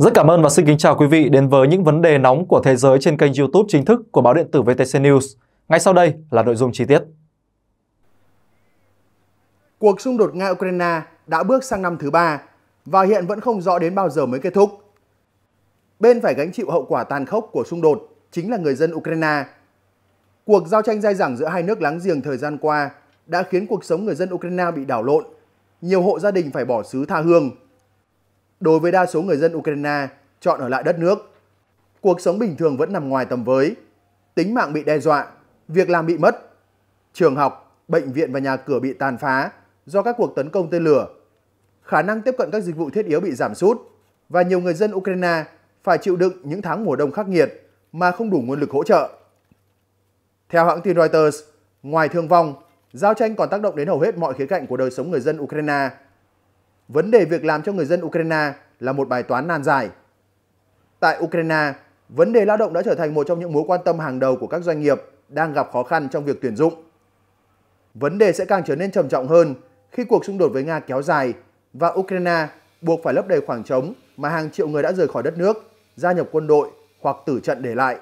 Rất cảm ơn và xin kính chào quý vị đến với những vấn đề nóng của thế giới trên kênh YouTube chính thức của báo điện tử VTC News. Ngay sau đây là nội dung chi tiết. Cuộc xung đột Nga-Ukraine đã bước sang năm thứ ba và hiện vẫn không rõ đến bao giờ mới kết thúc. Bên phải gánh chịu hậu quả tàn khốc của xung đột chính là người dân Ukraine. Cuộc giao tranh dai dẳng giữa hai nước láng giềng thời gian qua đã khiến cuộc sống người dân Ukraine bị đảo lộn. Nhiều hộ gia đình phải bỏ xứ tha hương đối với đa số người dân Ukraine chọn ở lại đất nước. Cuộc sống bình thường vẫn nằm ngoài tầm với, tính mạng bị đe dọa, việc làm bị mất, trường học, bệnh viện và nhà cửa bị tàn phá do các cuộc tấn công tên lửa, khả năng tiếp cận các dịch vụ thiết yếu bị giảm sút và nhiều người dân Ukraine phải chịu đựng những tháng mùa đông khắc nghiệt mà không đủ nguồn lực hỗ trợ. Theo hãng tin Reuters, ngoài thương vong, giao tranh còn tác động đến hầu hết mọi khía cạnh của đời sống người dân Ukraine – vấn đề việc làm cho người dân Ukraine là một bài toán nan giải. Tại Ukraine, vấn đề lao động đã trở thành một trong những mối quan tâm hàng đầu của các doanh nghiệp đang gặp khó khăn trong việc tuyển dụng. Vấn đề sẽ càng trở nên trầm trọng hơn khi cuộc xung đột với Nga kéo dài và Ukraine buộc phải lấp đầy khoảng trống mà hàng triệu người đã rời khỏi đất nước, gia nhập quân đội hoặc tử trận để lại.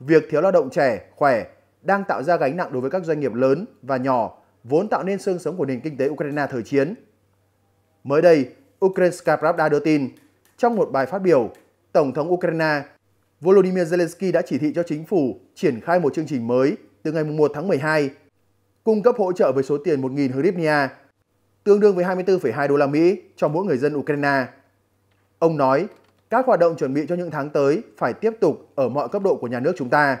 Việc thiếu lao động trẻ, khỏe đang tạo ra gánh nặng đối với các doanh nghiệp lớn và nhỏ vốn tạo nên xương sống của nền kinh tế Ukraine thời chiến – Mới đây, Ukrainska Pravda đưa tin, trong một bài phát biểu, Tổng thống Ukraine Volodymyr Zelensky đã chỉ thị cho chính phủ triển khai một chương trình mới từ ngày 1 tháng 12, cung cấp hỗ trợ với số tiền 1.000 hryvnia, tương đương với 24,2 đô la Mỹ cho mỗi người dân Ukraine. Ông nói, các hoạt động chuẩn bị cho những tháng tới phải tiếp tục ở mọi cấp độ của nhà nước chúng ta.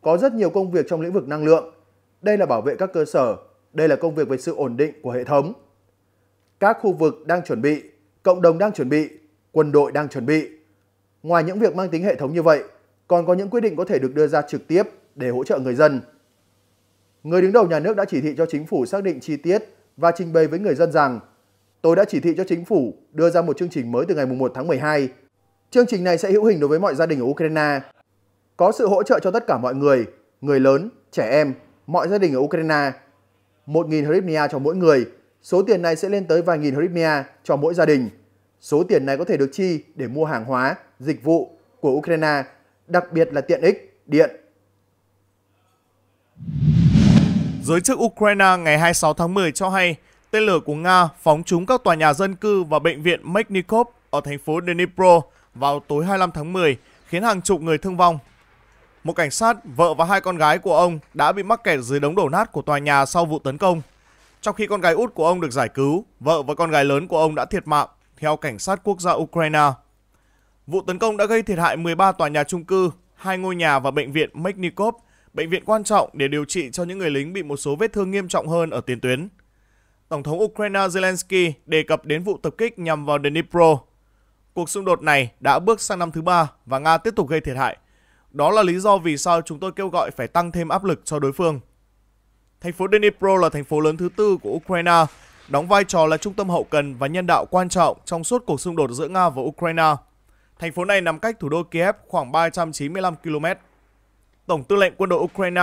Có rất nhiều công việc trong lĩnh vực năng lượng. Đây là bảo vệ các cơ sở, đây là công việc về sự ổn định của hệ thống, các khu vực đang chuẩn bị, cộng đồng đang chuẩn bị, quân đội đang chuẩn bị. Ngoài những việc mang tính hệ thống như vậy, còn có những quyết định có thể được đưa ra trực tiếp để hỗ trợ người dân. Người đứng đầu nhà nước đã chỉ thị cho chính phủ xác định chi tiết và trình bày với người dân rằng tôi đã chỉ thị cho chính phủ đưa ra một chương trình mới từ ngày 1 tháng 12. Chương trình này sẽ hữu hình đối với mọi gia đình ở Ukraine. Có sự hỗ trợ cho tất cả mọi người, người lớn, trẻ em, mọi gia đình ở Ukraine. 1.000 hryvnia cho mỗi người Số tiền này sẽ lên tới vài nghìn hryvnia cho mỗi gia đình. Số tiền này có thể được chi để mua hàng hóa, dịch vụ của Ukraine, đặc biệt là tiện ích, điện. Giới chức Ukraine ngày 26 tháng 10 cho hay tên lửa của Nga phóng trúng các tòa nhà dân cư và bệnh viện Mechnikov ở thành phố Dnipro vào tối 25 tháng 10, khiến hàng chục người thương vong. Một cảnh sát, vợ và hai con gái của ông đã bị mắc kẹt dưới đống đổ nát của tòa nhà sau vụ tấn công. Trong khi con gái út của ông được giải cứu, vợ và con gái lớn của ông đã thiệt mạng, theo cảnh sát quốc gia Ukraine. Vụ tấn công đã gây thiệt hại 13 tòa nhà trung cư, hai ngôi nhà và bệnh viện Mechnikov, bệnh viện quan trọng để điều trị cho những người lính bị một số vết thương nghiêm trọng hơn ở tiền tuyến. Tổng thống Ukraine Zelensky đề cập đến vụ tập kích nhằm vào Dnipro. Cuộc xung đột này đã bước sang năm thứ ba và Nga tiếp tục gây thiệt hại. Đó là lý do vì sao chúng tôi kêu gọi phải tăng thêm áp lực cho đối phương. Thành phố Dnipro là thành phố lớn thứ tư của Ukraine, đóng vai trò là trung tâm hậu cần và nhân đạo quan trọng trong suốt cuộc xung đột giữa Nga và Ukraine. Thành phố này nằm cách thủ đô Kiev khoảng 395 km. Tổng tư lệnh quân đội Ukraine,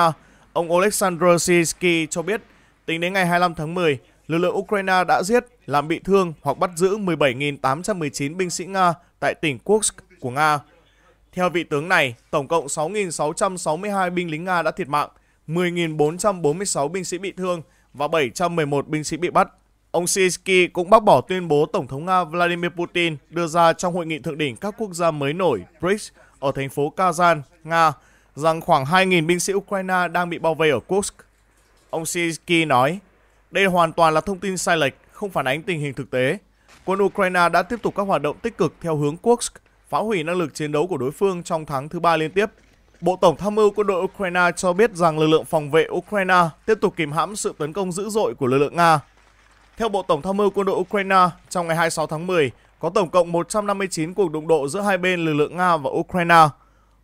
ông Oleksandr Sisky cho biết, tính đến ngày 25 tháng 10, lực lượng Ukraine đã giết, làm bị thương hoặc bắt giữ 17.819 binh sĩ Nga tại tỉnh Kursk của Nga. Theo vị tướng này, tổng cộng 6.662 binh lính Nga đã thiệt mạng, 10.446 binh sĩ bị thương và 711 binh sĩ bị bắt. Ông Zelensky cũng bác bỏ tuyên bố Tổng thống Nga Vladimir Putin đưa ra trong hội nghị thượng đỉnh các quốc gia mới nổi BRICS ở thành phố Kazan, Nga, rằng khoảng 2.000 binh sĩ Ukraine đang bị bao vây ở Kursk. Ông Zelensky nói, đây hoàn toàn là thông tin sai lệch, không phản ánh tình hình thực tế. Quân Ukraine đã tiếp tục các hoạt động tích cực theo hướng Kursk, phá hủy năng lực chiến đấu của đối phương trong tháng thứ ba liên tiếp Bộ Tổng tham mưu quân đội Ukraine cho biết rằng lực lượng phòng vệ Ukraine tiếp tục kìm hãm sự tấn công dữ dội của lực lượng Nga. Theo Bộ Tổng tham mưu quân đội Ukraine, trong ngày 26 tháng 10, có tổng cộng 159 cuộc đụng độ giữa hai bên lực lượng Nga và Ukraine.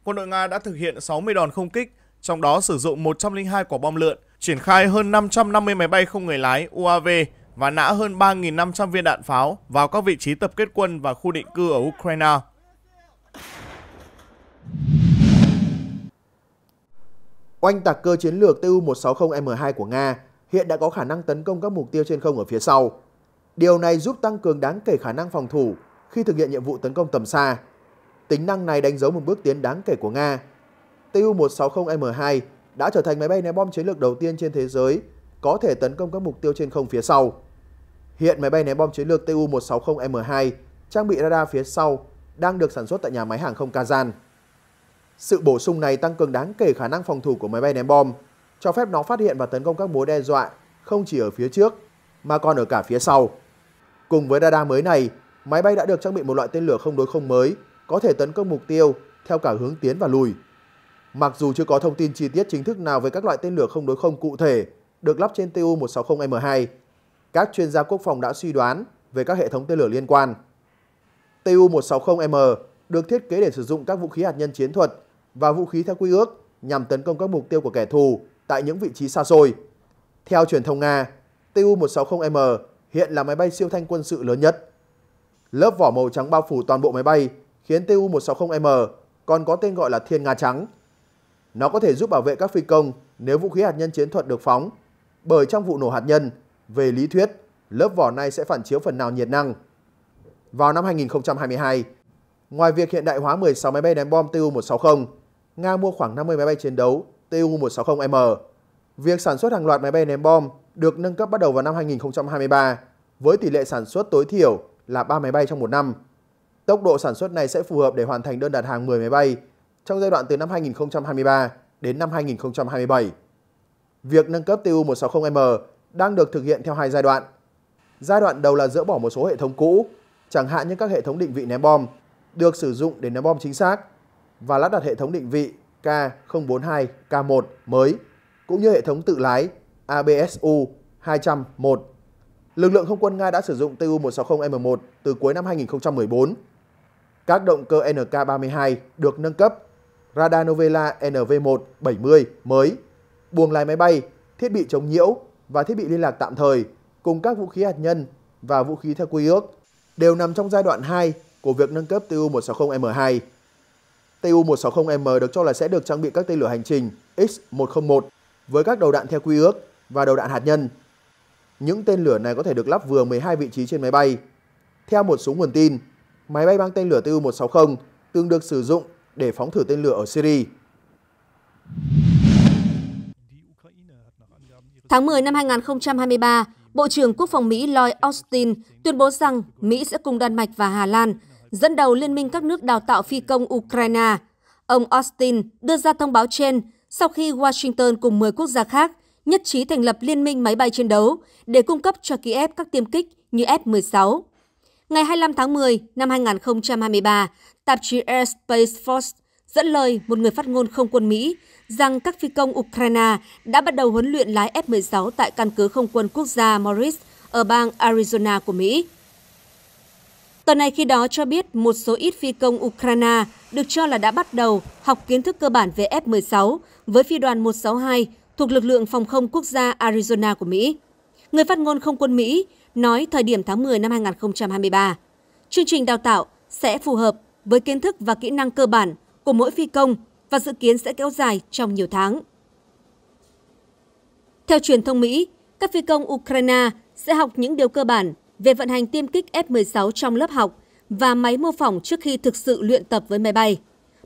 Quân đội Nga đã thực hiện 60 đòn không kích, trong đó sử dụng 102 quả bom lượn, triển khai hơn 550 máy bay không người lái UAV và nã hơn 3.500 viên đạn pháo vào các vị trí tập kết quân và khu định cư ở Ukraine. Oanh tạc cơ chiến lược Tu-160M2 của Nga hiện đã có khả năng tấn công các mục tiêu trên không ở phía sau. Điều này giúp tăng cường đáng kể khả năng phòng thủ khi thực hiện nhiệm vụ tấn công tầm xa. Tính năng này đánh dấu một bước tiến đáng kể của Nga. Tu-160M2 đã trở thành máy bay ném bom chiến lược đầu tiên trên thế giới có thể tấn công các mục tiêu trên không phía sau. Hiện máy bay ném bom chiến lược Tu-160M2 trang bị radar phía sau đang được sản xuất tại nhà máy hàng không Kazan. Sự bổ sung này tăng cường đáng kể khả năng phòng thủ của máy bay ném bom, cho phép nó phát hiện và tấn công các mối đe dọa không chỉ ở phía trước mà còn ở cả phía sau. Cùng với radar mới này, máy bay đã được trang bị một loại tên lửa không đối không mới có thể tấn công mục tiêu theo cả hướng tiến và lùi. Mặc dù chưa có thông tin chi tiết chính thức nào về các loại tên lửa không đối không cụ thể được lắp trên Tu-160M2, các chuyên gia quốc phòng đã suy đoán về các hệ thống tên lửa liên quan. Tu-160M được thiết kế để sử dụng các vũ khí hạt nhân chiến thuật và vũ khí theo quy ước nhằm tấn công các mục tiêu của kẻ thù tại những vị trí xa xôi. Theo truyền thông Nga, Tu-160M hiện là máy bay siêu thanh quân sự lớn nhất. Lớp vỏ màu trắng bao phủ toàn bộ máy bay khiến Tu-160M còn có tên gọi là Thiên Nga Trắng. Nó có thể giúp bảo vệ các phi công nếu vũ khí hạt nhân chiến thuật được phóng, bởi trong vụ nổ hạt nhân, về lý thuyết, lớp vỏ này sẽ phản chiếu phần nào nhiệt năng. Vào năm 2022, ngoài việc hiện đại hóa 16 máy bay ném bom Tu-160, Nga mua khoảng 50 máy bay chiến đấu Tu-160M. Việc sản xuất hàng loạt máy bay ném bom được nâng cấp bắt đầu vào năm 2023 với tỷ lệ sản xuất tối thiểu là 3 máy bay trong một năm. Tốc độ sản xuất này sẽ phù hợp để hoàn thành đơn đặt hàng 10 máy bay trong giai đoạn từ năm 2023 đến năm 2027. Việc nâng cấp Tu-160M đang được thực hiện theo hai giai đoạn. Giai đoạn đầu là dỡ bỏ một số hệ thống cũ, chẳng hạn như các hệ thống định vị ném bom, được sử dụng để ném bom chính xác và lắp đặt hệ thống định vị K042K1 mới, cũng như hệ thống tự lái ABSU 201. Lực lượng không quân Nga đã sử dụng Tu-160M1 từ cuối năm 2014. Các động cơ NK-32 được nâng cấp, radar Novella NV-170 mới, buồng lái máy bay, thiết bị chống nhiễu và thiết bị liên lạc tạm thời cùng các vũ khí hạt nhân và vũ khí theo quy ước đều nằm trong giai đoạn 2 của việc nâng cấp Tu-160M2. TU-160M được cho là sẽ được trang bị các tên lửa hành trình X-101 với các đầu đạn theo quy ước và đầu đạn hạt nhân. Những tên lửa này có thể được lắp vừa 12 vị trí trên máy bay. Theo một số nguồn tin, máy bay mang tên lửa Tu-160 từng được sử dụng để phóng thử tên lửa ở Syria. Tháng 10 năm 2023, Bộ trưởng Quốc phòng Mỹ Lloyd Austin tuyên bố rằng Mỹ sẽ cùng Đan Mạch và Hà Lan dẫn đầu Liên minh các nước đào tạo phi công Ukraine. Ông Austin đưa ra thông báo trên sau khi Washington cùng 10 quốc gia khác nhất trí thành lập Liên minh máy bay chiến đấu để cung cấp cho Kiev các tiêm kích như F-16. Ngày 25 tháng 10 năm 2023, tạp chí Airspace Force dẫn lời một người phát ngôn không quân Mỹ rằng các phi công Ukraine đã bắt đầu huấn luyện lái F-16 tại căn cứ không quân quốc gia Morris ở bang Arizona của Mỹ. Tuần này khi đó cho biết một số ít phi công Ukraine được cho là đã bắt đầu học kiến thức cơ bản về F-16 với phi đoàn 162 thuộc lực lượng phòng không quốc gia Arizona của Mỹ. Người phát ngôn không quân Mỹ nói thời điểm tháng 10 năm 2023, chương trình đào tạo sẽ phù hợp với kiến thức và kỹ năng cơ bản của mỗi phi công và dự kiến sẽ kéo dài trong nhiều tháng. Theo truyền thông Mỹ, các phi công Ukraine sẽ học những điều cơ bản về vận hành tiêm kích F-16 trong lớp học và máy mô phỏng trước khi thực sự luyện tập với máy bay.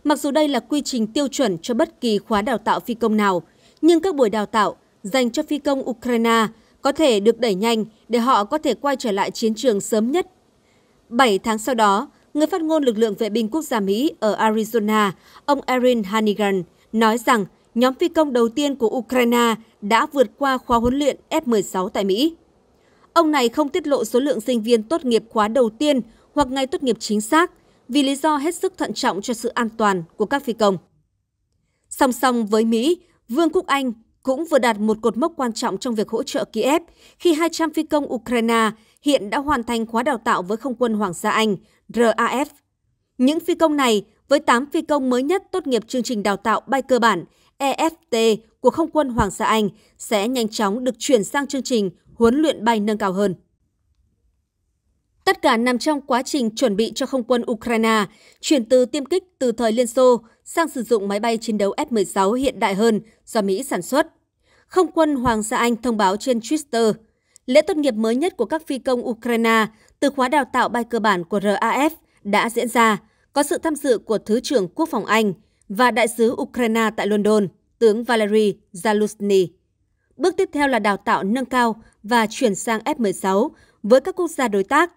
Mặc dù đây là quy trình tiêu chuẩn cho bất kỳ khóa đào tạo phi công nào, nhưng các buổi đào tạo dành cho phi công Ukraine có thể được đẩy nhanh để họ có thể quay trở lại chiến trường sớm nhất. Bảy tháng sau đó, người phát ngôn lực lượng vệ binh quốc gia Mỹ ở Arizona, ông Erin Hannigan, nói rằng nhóm phi công đầu tiên của Ukraine đã vượt qua khóa huấn luyện F-16 tại Mỹ. Ông này không tiết lộ số lượng sinh viên tốt nghiệp khóa đầu tiên hoặc ngày tốt nghiệp chính xác vì lý do hết sức thận trọng cho sự an toàn của các phi công. Song song với Mỹ, Vương quốc Anh cũng vừa đạt một cột mốc quan trọng trong việc hỗ trợ Kiev khi 200 phi công Ukraine hiện đã hoàn thành khóa đào tạo với Không quân Hoàng gia Anh, RAF. Những phi công này, với 8 phi công mới nhất tốt nghiệp chương trình đào tạo bay cơ bản EFT của Không quân Hoàng gia Anh, sẽ nhanh chóng được chuyển sang chương trình huấn luyện bay nâng cao hơn. Tất cả nằm trong quá trình chuẩn bị cho không quân Ukraine, chuyển từ tiêm kích từ thời Liên Xô sang sử dụng máy bay chiến đấu F-16 hiện đại hơn do Mỹ sản xuất. Không quân Hoàng gia Anh thông báo trên Twitter, lễ tốt nghiệp mới nhất của các phi công Ukraine từ khóa đào tạo bay cơ bản của RAF đã diễn ra, có sự tham dự của Thứ trưởng Quốc phòng Anh và Đại sứ Ukraine tại London, tướng Valery Zaluzny. Bước tiếp theo là đào tạo nâng cao và chuyển sang F-16 với các quốc gia đối tác.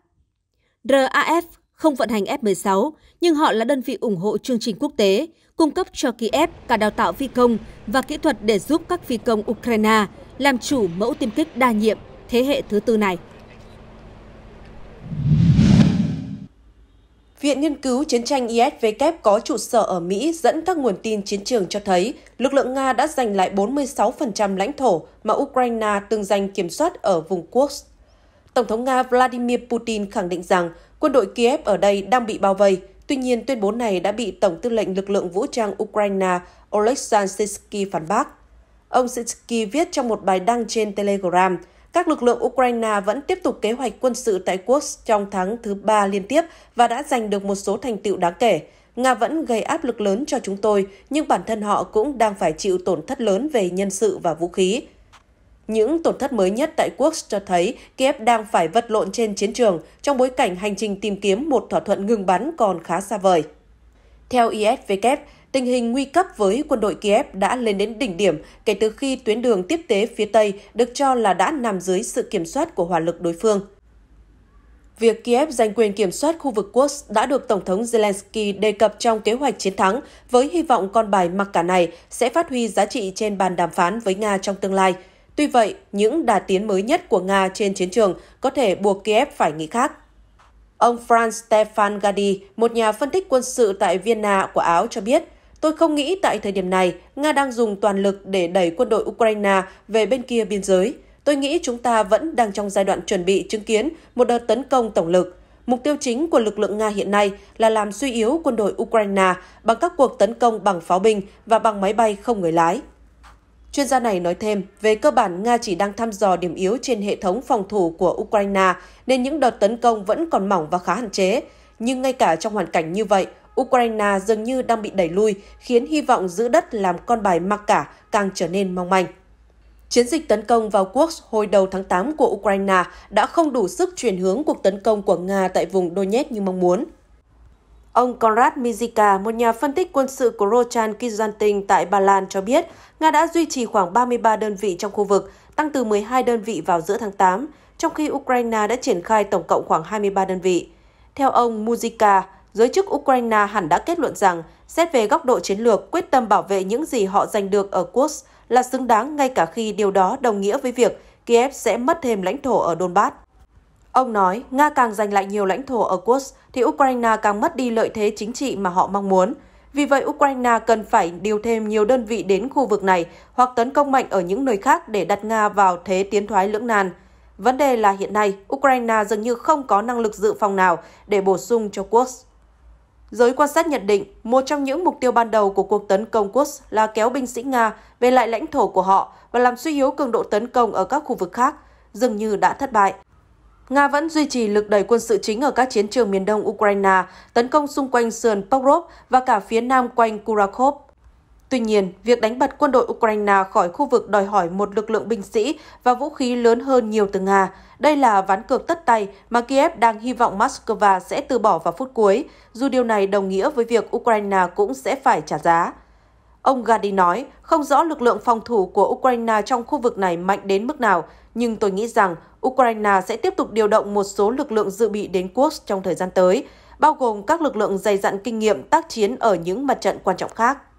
RAF không vận hành F-16, nhưng họ là đơn vị ủng hộ chương trình quốc tế, cung cấp cho Kiev cả đào tạo phi công và kỹ thuật để giúp các phi công Ukraine làm chủ mẫu tiêm kích đa nhiệm thế hệ thứ tư này. Viện Nghiên cứu Chiến tranh ISW có trụ sở ở Mỹ dẫn các nguồn tin chiến trường cho thấy lực lượng Nga đã giành lại 46% lãnh thổ mà Ukraine từng giành kiểm soát ở vùng Kursk. Tổng thống Nga Vladimir Putin khẳng định rằng quân đội Kiev ở đây đang bị bao vây. Tuy nhiên, tuyên bố này đã bị Tổng tư lệnh lực lượng vũ trang Ukraine Oleksandr Sitsky phản bác. Ông Sitsky viết trong một bài đăng trên Telegram – các lực lượng Ukraine vẫn tiếp tục kế hoạch quân sự tại Kursk trong tháng thứ ba liên tiếp và đã giành được một số thành tựu đáng kể. Nga vẫn gây áp lực lớn cho chúng tôi, nhưng bản thân họ cũng đang phải chịu tổn thất lớn về nhân sự và vũ khí. Những tổn thất mới nhất tại Kursk cho thấy Kiev đang phải vật lộn trên chiến trường trong bối cảnh hành trình tìm kiếm một thỏa thuận ngừng bắn còn khá xa vời. Theo ISW, Tình hình nguy cấp với quân đội Kiev đã lên đến đỉnh điểm kể từ khi tuyến đường tiếp tế phía Tây được cho là đã nằm dưới sự kiểm soát của hỏa lực đối phương. Việc Kiev giành quyền kiểm soát khu vực Kursk đã được Tổng thống Zelensky đề cập trong kế hoạch chiến thắng với hy vọng con bài mặc cả này sẽ phát huy giá trị trên bàn đàm phán với Nga trong tương lai. Tuy vậy, những đà tiến mới nhất của Nga trên chiến trường có thể buộc Kiev phải nghĩ khác. Ông Franz Stefan Gadi, một nhà phân tích quân sự tại Vienna của Áo cho biết, Tôi không nghĩ tại thời điểm này, Nga đang dùng toàn lực để đẩy quân đội Ukraine về bên kia biên giới. Tôi nghĩ chúng ta vẫn đang trong giai đoạn chuẩn bị chứng kiến một đợt tấn công tổng lực. Mục tiêu chính của lực lượng Nga hiện nay là làm suy yếu quân đội Ukraine bằng các cuộc tấn công bằng pháo binh và bằng máy bay không người lái. Chuyên gia này nói thêm, về cơ bản Nga chỉ đang thăm dò điểm yếu trên hệ thống phòng thủ của Ukraine nên những đợt tấn công vẫn còn mỏng và khá hạn chế. Nhưng ngay cả trong hoàn cảnh như vậy, Ukraine dường như đang bị đẩy lui, khiến hy vọng giữ đất làm con bài mặc cả càng trở nên mong manh. Chiến dịch tấn công vào quốc hồi đầu tháng 8 của Ukraine đã không đủ sức chuyển hướng cuộc tấn công của Nga tại vùng Donetsk như mong muốn. Ông Konrad Mizika, một nhà phân tích quân sự của Rochan Kizanting tại Ba Lan cho biết, Nga đã duy trì khoảng 33 đơn vị trong khu vực, tăng từ 12 đơn vị vào giữa tháng 8, trong khi Ukraine đã triển khai tổng cộng khoảng 23 đơn vị. Theo ông Muzika, giới chức Ukraine hẳn đã kết luận rằng, xét về góc độ chiến lược, quyết tâm bảo vệ những gì họ giành được ở Kursk là xứng đáng ngay cả khi điều đó đồng nghĩa với việc Kiev sẽ mất thêm lãnh thổ ở Donbass. Ông nói, Nga càng giành lại nhiều lãnh thổ ở Kursk thì Ukraine càng mất đi lợi thế chính trị mà họ mong muốn. Vì vậy, Ukraine cần phải điều thêm nhiều đơn vị đến khu vực này hoặc tấn công mạnh ở những nơi khác để đặt Nga vào thế tiến thoái lưỡng nan. Vấn đề là hiện nay, Ukraine dường như không có năng lực dự phòng nào để bổ sung cho Kursk. Giới quan sát nhận định, một trong những mục tiêu ban đầu của cuộc tấn công Quds là kéo binh sĩ Nga về lại lãnh thổ của họ và làm suy yếu cường độ tấn công ở các khu vực khác, dường như đã thất bại. Nga vẫn duy trì lực đẩy quân sự chính ở các chiến trường miền đông Ukraine, tấn công xung quanh sườn Pokrov và cả phía nam quanh Kurakov. Tuy nhiên, việc đánh bật quân đội Ukraine khỏi khu vực đòi hỏi một lực lượng binh sĩ và vũ khí lớn hơn nhiều từ Nga. Đây là ván cược tất tay mà Kiev đang hy vọng Moscow sẽ từ bỏ vào phút cuối, dù điều này đồng nghĩa với việc Ukraine cũng sẽ phải trả giá. Ông Gadi nói, không rõ lực lượng phòng thủ của Ukraine trong khu vực này mạnh đến mức nào, nhưng tôi nghĩ rằng Ukraine sẽ tiếp tục điều động một số lực lượng dự bị đến Kursk trong thời gian tới, bao gồm các lực lượng dày dặn kinh nghiệm tác chiến ở những mặt trận quan trọng khác.